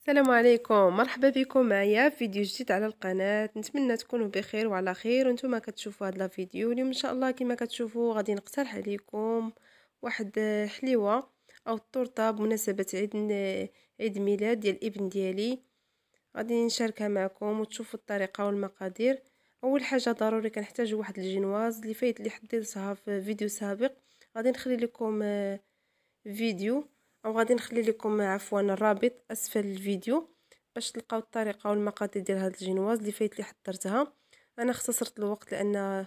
السلام عليكم مرحبا بكم معايا في فيديو جديد على القناه نتمنى تكونوا بخير وعلى خير وانتم كتشوفوا هذا الفيديو اليوم ان شاء الله كما كتشوفوا غادي نقترح عليكم واحد حليوه او الطورطه بمناسبه عيد عيد ميلاد ديال الابن ديالي غادي نشاركها معكم وتشوفوا الطريقه والمقادير اول حاجه ضروري كنحتاجوا واحد الجينواز اللي فايت اللي حديتها في فيديو سابق غادي نخلي لكم آه، فيديو او غادي نخلي لكم عفوا الرابط اسفل الفيديو باش تلقاو الطريقه والمقادير ديال هاد الجينواز اللي فايت لي حضرتها انا اختصرت الوقت لان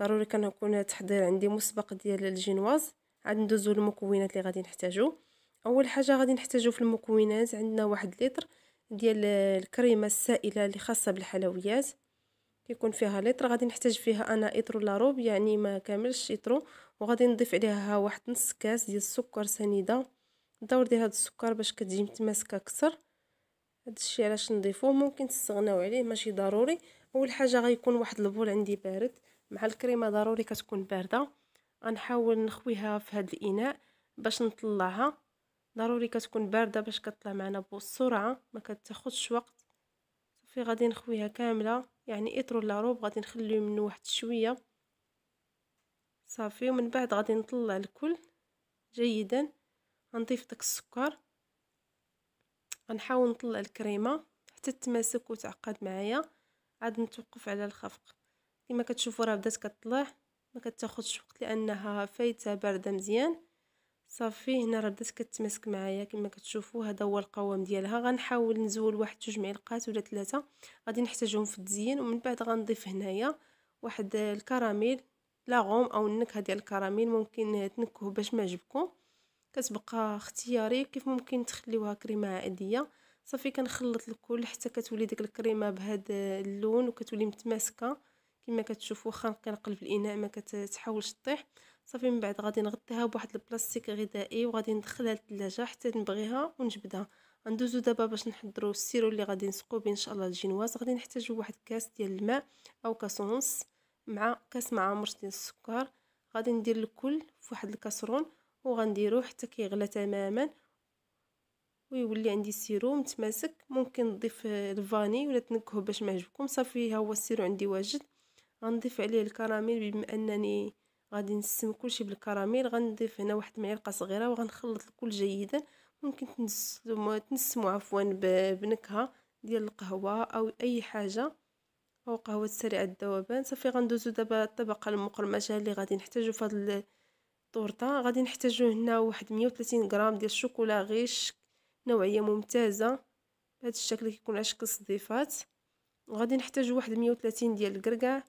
ضروري كان يكون التحضير عندي مسبق ديال الجينواز عاد ندوزو للمكونات اللي غادي نحتاجو اول حاجه غادي نحتاجو في المكونات عندنا واحد لتر ديال الكريمه السائله اللي خاصه بالحلويات كيكون فيها لتر غادي نحتاج فيها انا ايترو لاروب يعني ما كاملش ايترو وغادي نضيف عليها واحد نص كاس ديال السكر سنيده دور دي هاد السكر باش كتجي متماسكه اكثر هادشي علاش نضيفوه ممكن تستغناو عليه ماشي ضروري اول حاجه غيكون واحد البول عندي بارد مع الكريمه ضروري كتكون بارده غنحاول نخويها في هاد الاناء باش نطلعها ضروري كتكون بارده باش كتطلع معنا بسرعه ما كتاخذش وقت صافي غادي نخويها كامله يعني اطرو روب غادي نخليه منه واحد شويه صافي ومن بعد غادي نطلع الكل جيدا غنضيف داك السكر غنحاول نطلع الكريمه حتى تتماسك وتعقد معايا عاد نتوقف على الخفق كما كتشوفوا راه بدات كطلع ما كتاخذش وقت لانها فايته بارده مزيان صافي هنا راه بدات كتماسك معايا كما كتشوفوا هذا هو القوام ديالها غنحاول نزول واحد جوج معلقات ولا ثلاثه غادي نحتاجهم في التزيين ومن بعد غنضيف هنايا واحد الكراميل لاغوم او النكهه ديال الكراميل ممكن تنكهوا باش ما عجبكم كتبقى اختياري كيف ممكن تخليوها كريمه عاديه صافي كنخلط الكل حتى كتولي ديك الكريمه بهذا اللون وكتولي متماسكه كما كتشوفوا واخا كنقلب الاناء ما كتحاولش طيح صافي من بعد غادي نغطيها بواحد البلاستيك غذائي وغادي ندخلها للثلاجه حتى نبغيها ونجبدها ندوزو دابا باش نحضروا السيرو اللي غادي نسقو به ان شاء الله الجينواز غادي نحتاجو واحد كاس ديال الماء او كاس ونص مع كاس معمر ديال السكر غادي ندير الكل في واحد الكاسرون وغنديرو حتى كيغلى تماما ويولي عندي السيرو متماسك ممكن نضيف الفاني ولا تنكهو باش ما يعجبكم صافي ها هو السيرو عندي واجد غنضيف عليه الكراميل بما انني غادي نسم كلشي بالكراميل غنضيف هنا واحد المعلقه صغيره وغنخلط الكل جيدا ممكن تنسمو تنسمو عفوا بنكهه ديال القهوه او اي حاجه او قهوه سريعه الذوبان صافي غندوزو دابا الطبقه المقرمشه اللي غادي نحتاجو في هذا طورطة غادي نحتاجو هنا واحد مية وتلاتين غرام ديال الشوكولا غيش نوعيه ممتازه بهذا الشكل كيكون على شكل صديفات وغادي نحتاجو واحد مية وتلاتين ديال الكركاع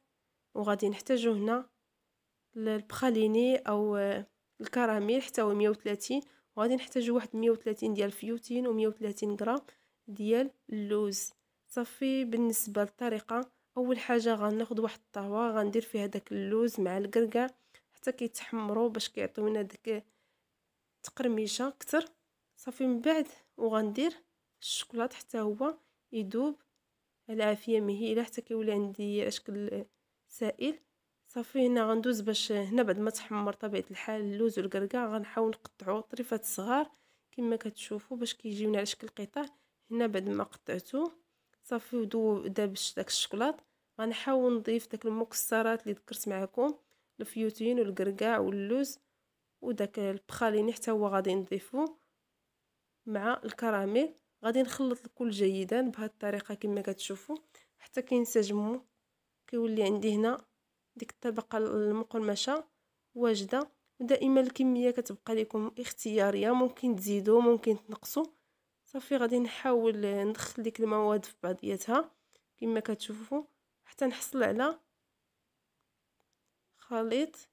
وغادي نحتاجو هنا البخاليني او الكراميل حتى هو مية وتلاتين وغادي نحتاجو واحد مية وتلاتين ديال الفيوتين ومية وتلاتين غرام ديال اللوز صافي بالنسبه للطريقه اول حاجه غناخذ واحد الطاوه غندير فيها داك اللوز مع الكركاع حتى كيتحمروا باش كيعطيونا داك تقرميشه اكثر صافي من بعد وغندير الشكلاط حتى هو يذوب العافيه مهيله حتى كيولي عندي على شكل سائل صافي هنا غندوز باش هنا بعد ما تحمر طبيعه الحال اللوز والكركاع غنحاول نقطعو طريفات صغار كما كتشوفوا باش كيجيونا على شكل قطع هنا بعد ما قطعته صافي ودوب دابش داك الشكلاط غنحاول نضيف داك المكسرات اللي ذكرت معكم الفيوتين والقرقاع واللوز وداك البخاليني حتى هو غادي نضيفو مع الكراميل غادي نخلط الكل جيدا بهاد الطريقه كما كتشوفوا حتى كينسجموا كيولي عندي هنا ديك الطبقه المقرمشه واجده ودائما الكميه كتبقى لكم اختياريه ممكن تزيدوا ممكن تنقصوا صافي غادي نحاول ندخل ديك المواد في بعضياتها كما كتشوفوا حتى نحصل على خليط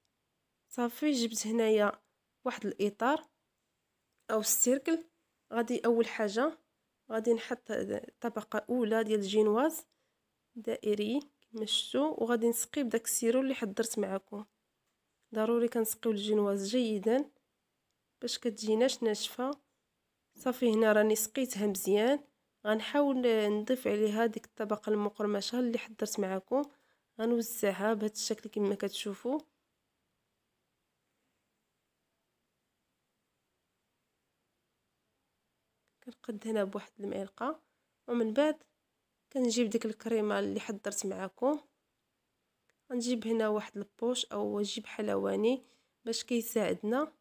صافي جبت هنايا واحد الاطار او السيركل غادي اول حاجه غادي نحط طبقه اولى ديال الجينواز دائري كما شفتوا وغادي نسقي بداك السيرو اللي حضرت معكم ضروري كنسقيو الجينواز جيدا باش كتجيناش ناشفه صافي هنا راني سقيتها مزيان غنحاول نضيف عليها ديك الطبقه المقرمشه اللي حضرت معكم غنوزعها بهذا الشكل كما كتشوفوا كنقد هنا بواحد المعلقه ومن بعد كنجيب ديك الكريمه اللي حضرت معكم غنجيب هنا واحد البوش او جيب حلواني باش كيساعدنا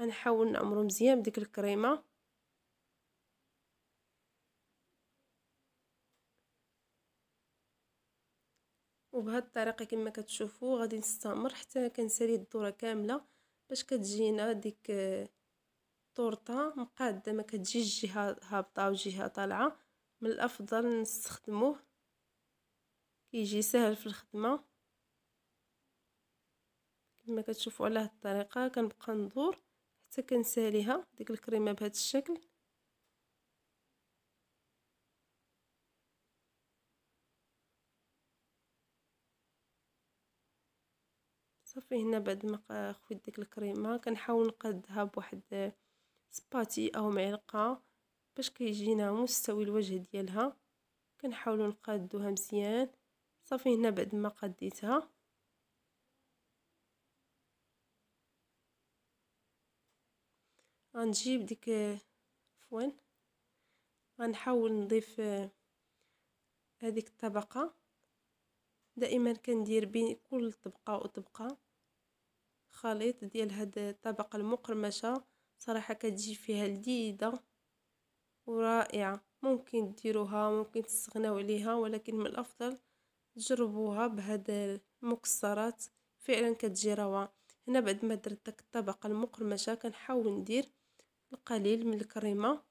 غنحاول نعمرو مزيان بديك الكريمه وبهذه الطريقه كما كتشوفوا غادي نستمر حتى كنسالي الدوره كامله باش كتجينا ديك الطورطه مقاده ما كتجيش جهه هابطه وجهه طالعه من الافضل نستخدموه كيجي سهل في الخدمه كما كتشوفوا على هذه الطريقه كنبقى ندور حتى كنساليها ديك الكريمه بهذا الشكل صافي هنا بعد ما خويت ديك الكريمه كنحاول نقادها بواحد سباتي او معلقه باش كيجينا مستوي الوجه ديالها كنحاولوا نقادوها مزيان صافي هنا بعد ما قديتها غنجيب ديك فوين غنحاول نضيف آه، هذيك الطبقه دائما كندير بين كل طبقه وطبقه خليط ديال هاد الطبقه المقرمشه صراحه كتجي فيها لذيذه ورائعه ممكن ديروها ممكن تستغناو عليها ولكن من الافضل تجربوها بهاد المكسرات فعلا كتجي روعه هنا بعد ما درت داك الطبقه المقرمشه كنحاول ندير القليل من الكريمه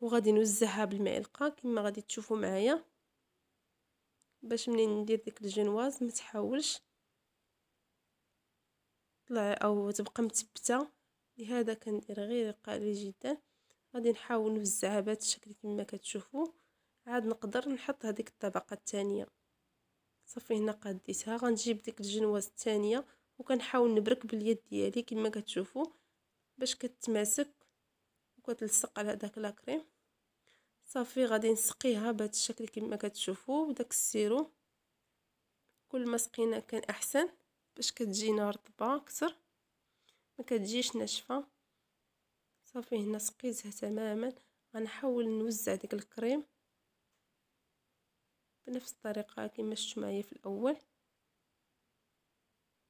وغادي نوزعها بالمعلقه كما غادي تشوفوا معايا باش منين ندير ديك الجنواز ما تحاولش تطلع او تبقى متبته لهذا كندير غير قليل جدا غادي نحاول نوزعها بهذا الشكل كما كتشوفوا عاد نقدر نحط هذيك الطبقه الثانيه صافي هنا قديتها غنجيب ديك الجنواز الثانيه وكنحاول نبرك باليد ديالي كما كتشوفوا باش كتماسك وكتلصق على داك لاكريم صافي غادي نسقيها بهذا الشكل كما كتشوفوا بداك السيرو كل ما سقينا كان احسن باش كتجينا رطبه اكثر ما كتجيش ناشفه صافي هنا سقيتها تماما غنحاول نوزع ديك الكريم بنفس الطريقه كما شفتوا معايا في الاول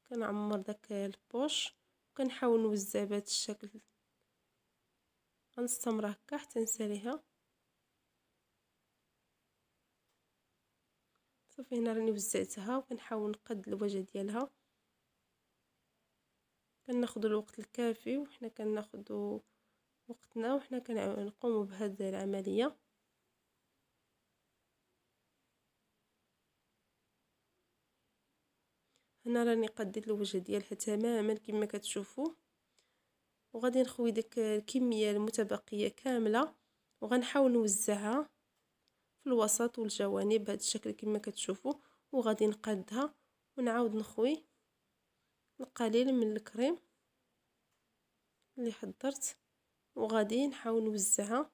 كنعمر داك البوش وكنحاول نوزع بهذا الشكل غنستمر هكا حتى نساليها صافي هنا راني وزعتها وكنحاول نقد الوجه ديالها كناخذ الوقت الكافي وحنا كناخذ وقتنا وحنا كنقوم بهذه العمليه هنا راني قديت الوجه ديالها تماما كما كتشوفوا وغادي نخوي ديك الكميه المتبقيه كامله وغنحاول نوزعها في الوسط والجوانب بهذا الشكل كما كتشوفوا وغادي نقادها ونعاود نخوي القليل من الكريم اللي حضرت وغادي نحاول نوزعها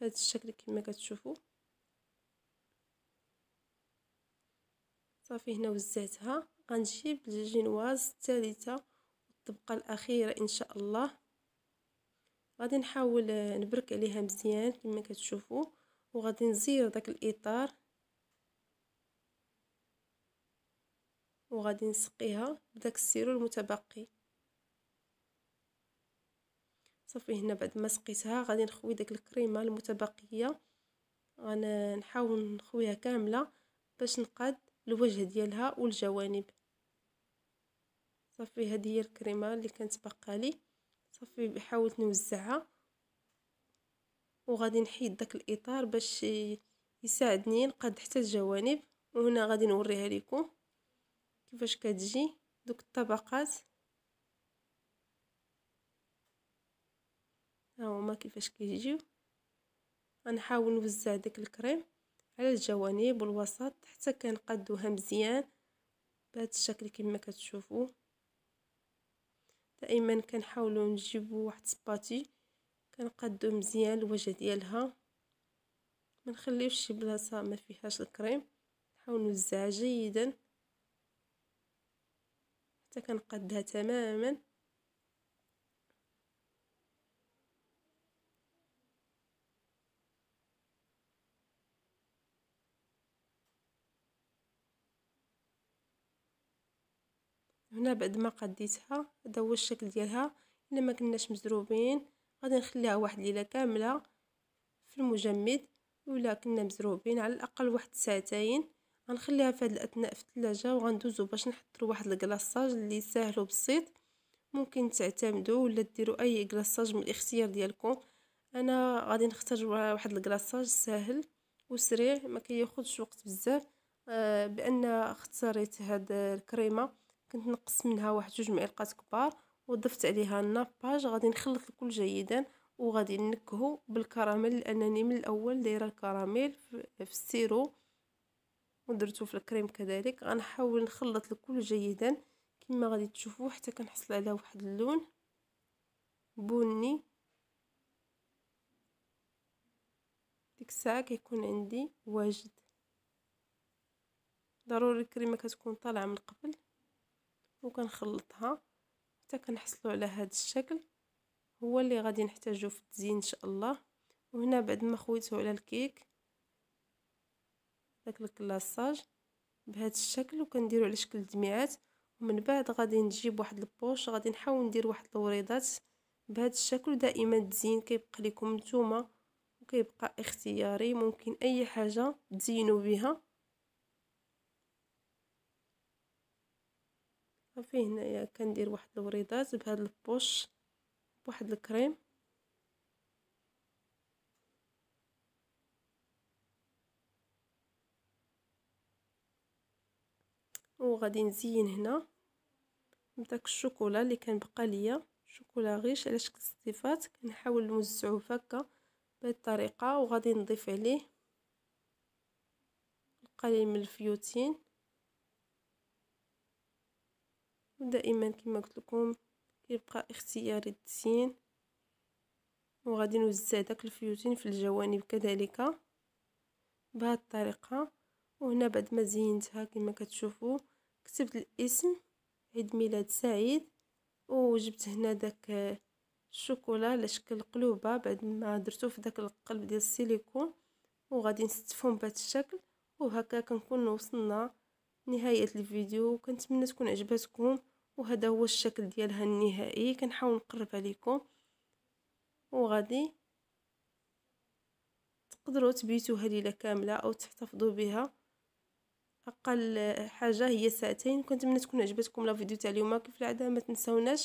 بهذا الشكل كما كتشوفوا صافي هنا وزعتها غنجيب الجينواز الثالثه الطبقه الاخيره ان شاء الله غادي نحاول نبرك عليها مزيان كما كتشوفوا وغادي نزيرو داك الاطار وغادي نسقيها بداك السيرو المتبقي صافي هنا بعد ما سقيتها غادي نخوي داك الكريمه المتبقيه غنحاول نخويها كامله باش نقاد الوجه ديالها والجوانب صافي هذه هي الكريمه اللي كانت باقا لي صافي حاولت نوزعها وغادي نحيد داك الاطار باش يساعدني نقاد حتى الجوانب وهنا غادي نوريها لكم كيفاش كتجي دوك الطبقات ها هما كيفاش كيجيو غنحاول نوزع داك الكريم على الجوانب والوسط حتى كنقادوها مزيان بهذا الشكل كما كتشوفوا دائما كنحاولوا نجيبوا واحد سباتي كنقادو مزيان الوجه ديالها ما نخليوش شي بلاصه ما فيهاش الكريم نحاول نوزعها جيدا حتى كنقادها تماما هنا بعد ما قديتها هذا هو الشكل ديالها الا ما كناش مزروبين غادي نخليها واحد الليله كامله في المجمد ولا كنا مزروبين على الاقل واحد ساعتين غنخليها في هاد الاثناء في الثلاجه وغندوزو باش نحضروا واحد الكلاصاج اللي ساهل وبسيط ممكن تعتمدوا ولا ديروا اي كلاصاج من الاختيار ديالكم انا غادي نختار واحد الكلاصاج ساهل وسريع ما كياخذش وقت بزاف آه، بان اختاريت هاد الكريمه كنت نقص منها واحد جوج معلقات كبار وضفت عليها الناباج غادي نخلط الكل جيدا وغادي نكهو بالكراميل لانني من الاول دايره الكراميل في السيرو ودرتو في الكريم كذلك غنحاول نخلط الكل جيدا كما غادي تشوفوا حتى كنحصل على واحد اللون بني ديك الساعه كيكون عندي واجد ضروري الكريمه كتكون طالعه من قبل وكنخلطها حتى كنحصلوا على هذا الشكل هو اللي غادي نحتاجه في التزيين ان شاء الله وهنا بعد ما خويته على الكيك داك الكلاصاج بهذا الشكل وكنديروا على شكل دميعات ومن بعد غادي نجيب واحد البوش غادي نحاول ندير واحد الوريضات بهذا الشكل دائما التزيين كيبقى لكم نتوما وكيبقى اختياري ممكن اي حاجه تزينوا بها صافي هنايا كندير واحد الوريضات بهاد البوش بواحد الكريم وغادي نزين هنا بداك الشوكولا اللي كان بقى ليا شوكولا غيش على شكل صديفات كنحاول نوزعه هكا بهذه الطريقه وغادي نضيف عليه القليل من الفيوتين ودائما كما قلت لكم كيبقى اختياري التزيين وغادي نوزع داك الفيوتين في الجوانب كذلك بهذه الطريقه وهنا بعد ما زينتها كما كتشوفوا كتبت الاسم عيد ميلاد سعيد وجبت هنا داك الشوكولا على شكل قلوبه بعد ما درتو في داك القلب ديال السيليكون وغادي نستفهم بهذا الشكل وهكا كنكون وصلنا نهاية الفيديو كنتمنى تكون عجبتكم وهذا هو الشكل ديالها النهائي كنحاول نقربها عليكم وغادي تقدروا تبيتوها ليله كامله او تحتفظوا بها اقل حاجه هي ساعتين كنتمنى تكون عجبتكم لا فيديو تاع اليوم كيف العاده ما تنساوناش